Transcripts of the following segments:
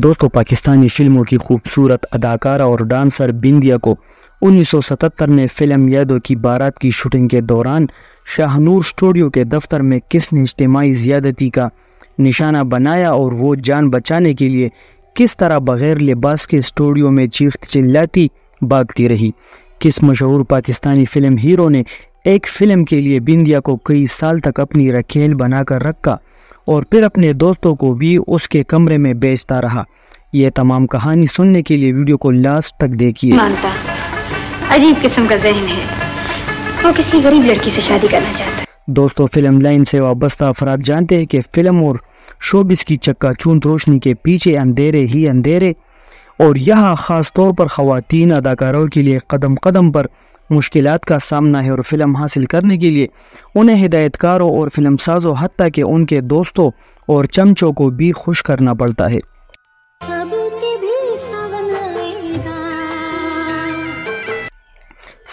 दोस्तों पाकिस्तानी फिल्मों की खूबसूरत अदाकारा और डांसर बिंदिया को 1977 में फिल्म यादों की बारात की शूटिंग के दौरान शाहनूर स्टूडियो के दफ्तर में किसने इज्तमाही ज़्यादती का निशाना बनाया और वो जान बचाने के लिए किस तरह बग़ैर लिबास के स्टूडियो में चीख चिल्लाती भागती रही किस मशहूर पाकिस्तानी फ़िल्म हीरो ने एक फ़िल्म के लिए बिंदिया को कई साल तक अपनी रखेल बनाकर रखा और फिर अपने दोस्तों को भी उसके कमरे में बेचता रहा यह तमाम कहानी सुनने के लिए वीडियो को लास्ट तक देखिए अजीब किस्म का जहन है वो किसी गरीब लड़की से शादी करना चाहता है दोस्तों फिल्म लाइन से वाबस्ता अफराद जानते हैं कि फिल्म और शोबिस की चक्का चक्काचूंद रोशनी के पीछे अंधेरे ही अंधेरे और यहाँ ख़ास तौर पर ख़वातीन अदाकारों के लिए कदम कदम पर मुश्किल का सामना है और फिल्म हासिल करने के लिए उन्हें हिदायतकारों और फिल्म साजों हती के उनके दोस्तों और चमचों को भी खुश करना पड़ता है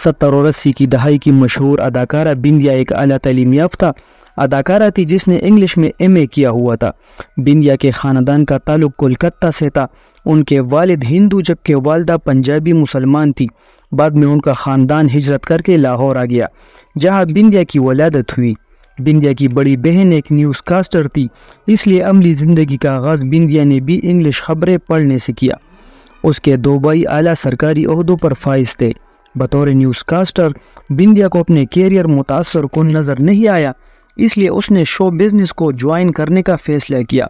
सत्तर और अस्सी की दहाई की मशहूर अदाकारा बिंदिया एक अला तलीम याफ्ता अदाकारा थी जिसने इंग्लिश में ए किया हुआ था बिंदिया के ख़ानदान का ताल्लुक कोलकाता से था उनके वालिद हिंदू जबकि वालदा पंजाबी मुसलमान थी बाद में उनका ख़ानदान हिजरत करके लाहौर आ गया जहाँ बिंदिया की वलादत हुई बिंदिया की बड़ी बहन एक न्यूज़ कास्टर थी इसलिए अमली ज़िंदगी का आगाज़ बिंदिया ने भी इंग्लिश खबरें पढ़ने से किया उसके दो भाई आला सरकारी अहदों पर फाइज थे बतौर न्यूज़ कास्टर बिंदिया को अपने कैरियर मुतासर को नज़र नहीं आया इसलिए उसने शो बिजनेस को ज्वाइन करने का फैसला किया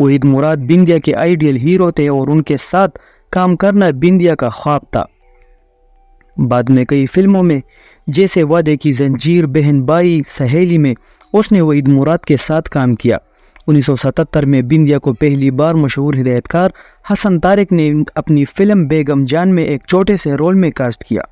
वहीद मुराद बिंदिया के आइडियल हीरो थे और उनके साथ काम करना बिंदिया का ख्वाब था बाद में कई फिल्मों में जैसे वादे की जंजीर बहन बाई सहेली में उसने वहीद मुराद के साथ काम किया 1977 में बिंदिया को पहली बार मशहूर हिदायतकार हसन तारिक ने अपनी फिल्म बेगम जान में एक छोटे से रोल में कास्ट किया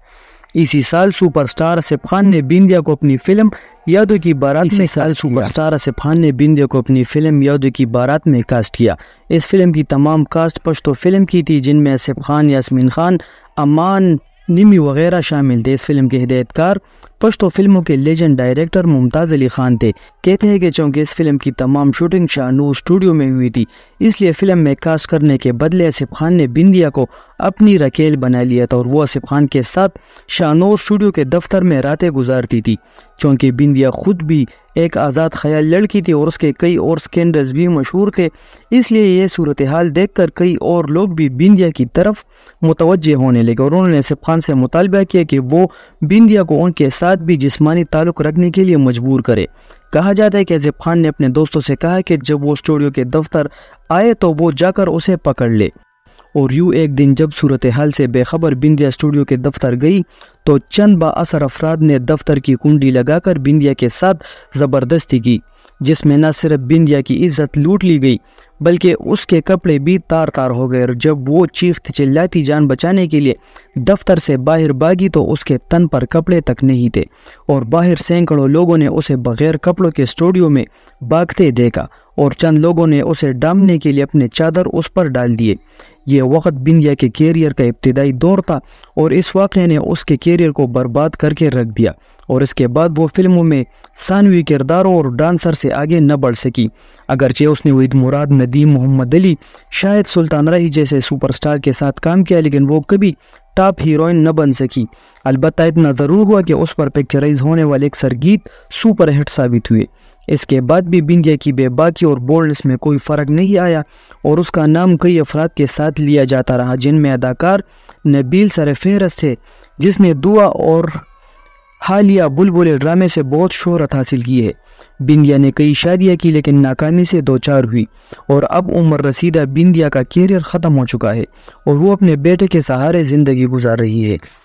इसी साल सुपरस्टार आसिफ खान ने बिंदिया को अपनी फिल्म यादों की बारात में साल सुपरस्टार आसिफ खान ने बिंदिया को अपनी फिल्म यादों की बारात में कास्ट किया इस फिल्म की तमाम कास्ट पश्तो फिल्म की थी जिनमें आसिफ खान यासमिन खान अमान निमी वगैरह शामिल थे इस फिल्म के हिदायतकार पश्तो फिल्मों के लेजेंड डायरेक्टर मुमताज़ अली खान थे कहते हैं कि चूंकि इस फिल्म की तमाम शूटिंग शाहनूर स्टूडियो में हुई थी इसलिए फिल्म में कास्ट करने के बदले आसिफ खान ने बिंदिया को अपनी रकेल बना लिया था और वो आसिफ खान के साथ शाहनूर स्टूडियो के दफ्तर में रातें गुजारती थी चूंकि बिंदिया खुद भी एक आज़ाद ख्याल लड़की थी और उसके कई और स्कैंडल्स भी मशहूर थे इसलिए यह सूरत हाल देख कर कई और लोग भी बिंदिया की तरफ मुतवजह होने लगे और उन्होंने आसिफ खान से मुतालबा किया कि वो बिंदिया को उनके साथ साथ भी जिस्मानी ताल्लुक़ रखने के लिए मजबूर करे कहा जाता है कि जैब खान ने अपने दोस्तों से कहा कि जब वो स्टूडियो के दफ्तर आए तो वो जाकर उसे पकड़ ले और यूँ एक दिन जब सूरत हाल से बेखबर बिंदिया स्टूडियो के दफ्तर गई तो चंद बासर अफराद ने दफ्तर की कुंडी लगाकर बिंदिया के साथ ज़बरदस्ती की जिसमें न सिर्फ बिंदिया की इज्जत लूट ली गई बल्कि उसके कपड़े भी तार तार हो गए और जब वो चीख चिल्लाती जान बचाने के लिए दफ्तर से बाहर भागी तो उसके तन पर कपड़े तक नहीं थे और बाहर सैकड़ों लोगों ने उसे बगैर कपड़ों के स्टूडियो में भागते देखा और चंद लोगों ने उसे डामने के लिए अपने चादर उस पर डाल दिए ये वक्त बिंदिया के कैरियर का इब्तदाई दौर था और इस वाक़े ने उसके कैरियर को बर्बाद करके रख दिया और इसके बाद वो फिल्मों में सानवी किरदारों और डांसर से आगे न बढ़ सकी अगरचे उसने वहीद मुराद नदीम मोहम्मद अली शायद सुल्तान रही जैसे सुपरस्टार के साथ काम किया लेकिन वो कभी टॉप हीरोइन न बन सकी अलबत्त इतना ज़रूर हुआ कि उस पर पिक्चराइज होने वाले एक सरगीत सुपर हिट साबित हुए इसके बाद भी बिंदिया की बेबाकी और बोल्डनेस में कोई फ़र्क नहीं आया और उसका नाम कई अफराद के साथ लिया जाता रहा जिनमें अदाकार नबील सर फहरस थे जिसने दुआ और हालिया बुलबुल ड्रामे से बहुत शोहरत हासिल की है बिंदिया ने कई शादियाँ की लेकिन नाकामी से दो चार हुई और अब उम्र रसीदा बिंदिया का कैरियर ख़त्म हो चुका है और वो अपने बेटे के सहारे ज़िंदगी गुजार रही है